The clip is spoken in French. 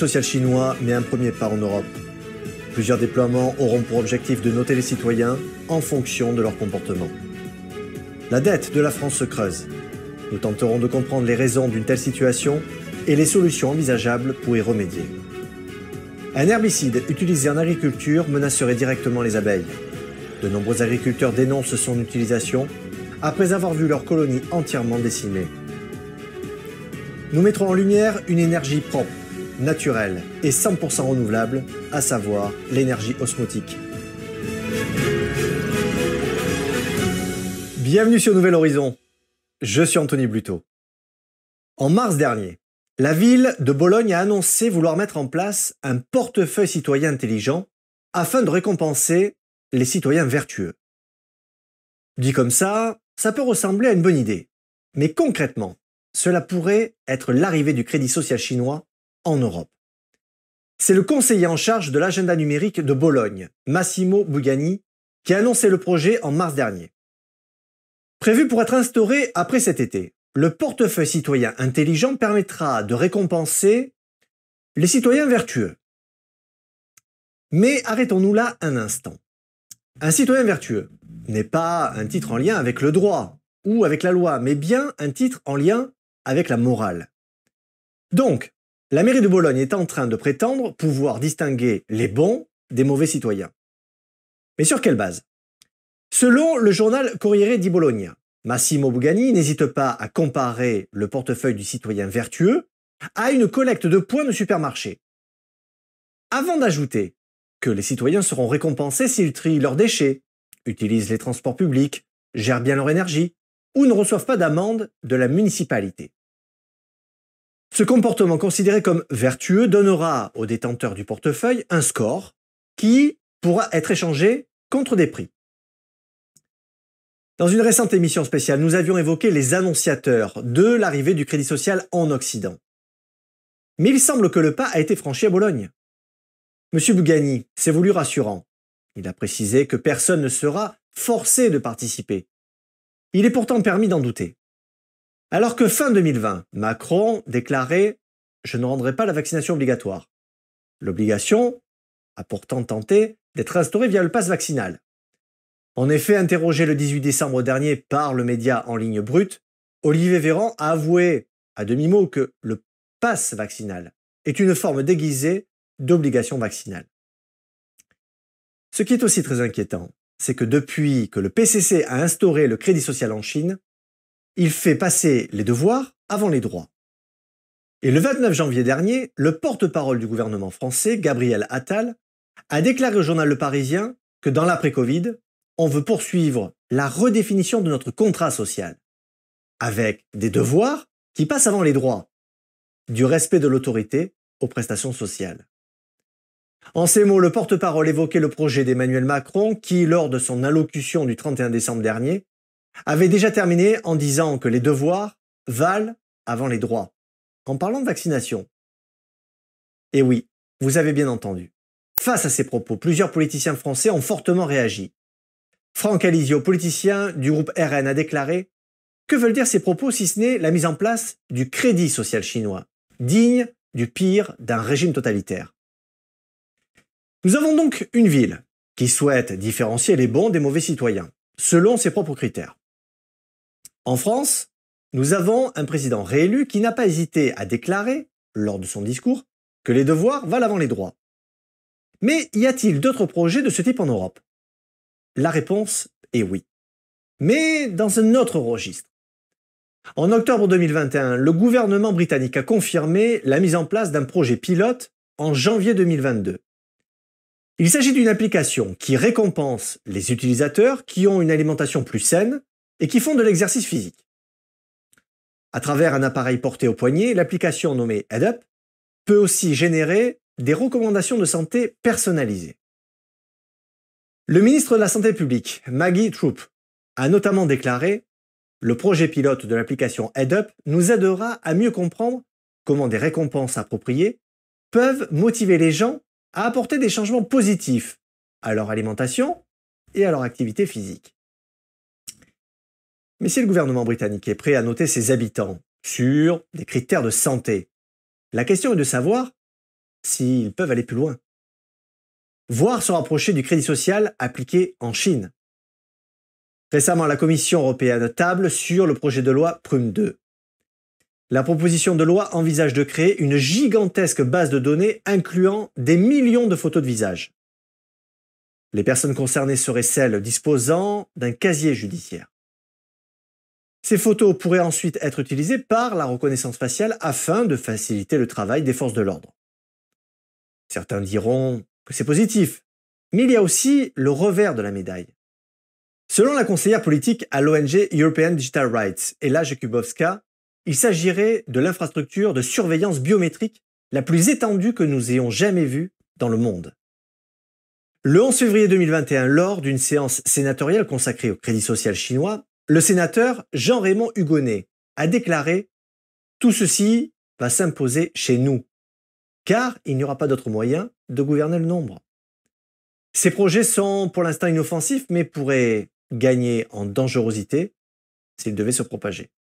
social chinois met un premier pas en Europe. Plusieurs déploiements auront pour objectif de noter les citoyens en fonction de leur comportement. La dette de la France se creuse. Nous tenterons de comprendre les raisons d'une telle situation et les solutions envisageables pour y remédier. Un herbicide utilisé en agriculture menacerait directement les abeilles. De nombreux agriculteurs dénoncent son utilisation après avoir vu leur colonie entièrement décimée. Nous mettrons en lumière une énergie propre Naturel et 100% renouvelable, à savoir l'énergie osmotique. Bienvenue sur Nouvel Horizon. Je suis Anthony Bluto. En mars dernier, la ville de Bologne a annoncé vouloir mettre en place un portefeuille citoyen intelligent afin de récompenser les citoyens vertueux. Dit comme ça, ça peut ressembler à une bonne idée. Mais concrètement, cela pourrait être l'arrivée du crédit social chinois en Europe. C'est le conseiller en charge de l'agenda numérique de Bologne, Massimo Bugani, qui a annoncé le projet en mars dernier. Prévu pour être instauré après cet été, le portefeuille citoyen intelligent permettra de récompenser les citoyens vertueux. Mais arrêtons-nous là un instant. Un citoyen vertueux n'est pas un titre en lien avec le droit ou avec la loi, mais bien un titre en lien avec la morale. Donc, la mairie de Bologne est en train de prétendre pouvoir distinguer les bons des mauvais citoyens. Mais sur quelle base Selon le journal Corriere di Bologna, Massimo Bugani n'hésite pas à comparer le portefeuille du citoyen vertueux à une collecte de points de supermarché. Avant d'ajouter que les citoyens seront récompensés s'ils trient leurs déchets, utilisent les transports publics, gèrent bien leur énergie ou ne reçoivent pas d'amende de la municipalité. Ce comportement considéré comme vertueux donnera aux détenteurs du portefeuille un score qui pourra être échangé contre des prix. Dans une récente émission spéciale, nous avions évoqué les annonciateurs de l'arrivée du crédit social en Occident. Mais il semble que le pas a été franchi à Bologne. Monsieur Bugani s'est voulu rassurant. Il a précisé que personne ne sera forcé de participer. Il est pourtant permis d'en douter. Alors que fin 2020, Macron déclarait ⁇ Je ne rendrai pas la vaccination obligatoire ⁇ L'obligation a pourtant tenté d'être instaurée via le pass vaccinal. En effet, interrogé le 18 décembre dernier par le média en ligne brute, Olivier Véran a avoué à demi-mot que le pass vaccinal est une forme déguisée d'obligation vaccinale. Ce qui est aussi très inquiétant, c'est que depuis que le PCC a instauré le crédit social en Chine, il fait passer les devoirs avant les droits. Et le 29 janvier dernier, le porte-parole du gouvernement français, Gabriel Attal, a déclaré au journal Le Parisien que dans l'après-Covid, on veut poursuivre la redéfinition de notre contrat social, avec des devoirs qui passent avant les droits, du respect de l'autorité aux prestations sociales. En ces mots, le porte-parole évoquait le projet d'Emmanuel Macron qui, lors de son allocution du 31 décembre dernier, avait déjà terminé en disant que les devoirs valent avant les droits, en parlant de vaccination. Et eh oui, vous avez bien entendu. Face à ces propos, plusieurs politiciens français ont fortement réagi. Franck Alizio, politicien du groupe RN, a déclaré Que veulent dire ces propos si ce n'est la mise en place du crédit social chinois, digne du pire d'un régime totalitaire Nous avons donc une ville qui souhaite différencier les bons des mauvais citoyens, selon ses propres critères. En France, nous avons un président réélu qui n'a pas hésité à déclarer, lors de son discours, que les devoirs valent avant les droits. Mais y a-t-il d'autres projets de ce type en Europe La réponse est oui. Mais dans un autre registre. En octobre 2021, le gouvernement britannique a confirmé la mise en place d'un projet pilote en janvier 2022. Il s'agit d'une application qui récompense les utilisateurs qui ont une alimentation plus saine et qui font de l'exercice physique. À travers un appareil porté au poignet, l'application nommée HeadUp peut aussi générer des recommandations de santé personnalisées. Le ministre de la Santé publique, Maggie Troop, a notamment déclaré Le projet pilote de l'application Up nous aidera à mieux comprendre comment des récompenses appropriées peuvent motiver les gens à apporter des changements positifs à leur alimentation et à leur activité physique. Mais si le gouvernement britannique est prêt à noter ses habitants sur des critères de santé, la question est de savoir s'ils peuvent aller plus loin. Voire se rapprocher du crédit social appliqué en Chine. Récemment, la Commission européenne table sur le projet de loi Prume 2. La proposition de loi envisage de créer une gigantesque base de données incluant des millions de photos de visage. Les personnes concernées seraient celles disposant d'un casier judiciaire. Ces photos pourraient ensuite être utilisées par la reconnaissance faciale afin de faciliter le travail des forces de l'ordre. Certains diront que c'est positif, mais il y a aussi le revers de la médaille. Selon la conseillère politique à l'ONG European Digital Rights, Ella Jakubowska, il s'agirait de l'infrastructure de surveillance biométrique la plus étendue que nous ayons jamais vue dans le monde. Le 11 février 2021, lors d'une séance sénatoriale consacrée au crédit social chinois, le sénateur Jean-Raymond Hugonnet a déclaré Tout ceci va s'imposer chez nous, car il n'y aura pas d'autre moyen de gouverner le nombre. Ces projets sont pour l'instant inoffensifs, mais pourraient gagner en dangerosité s'ils devaient se propager.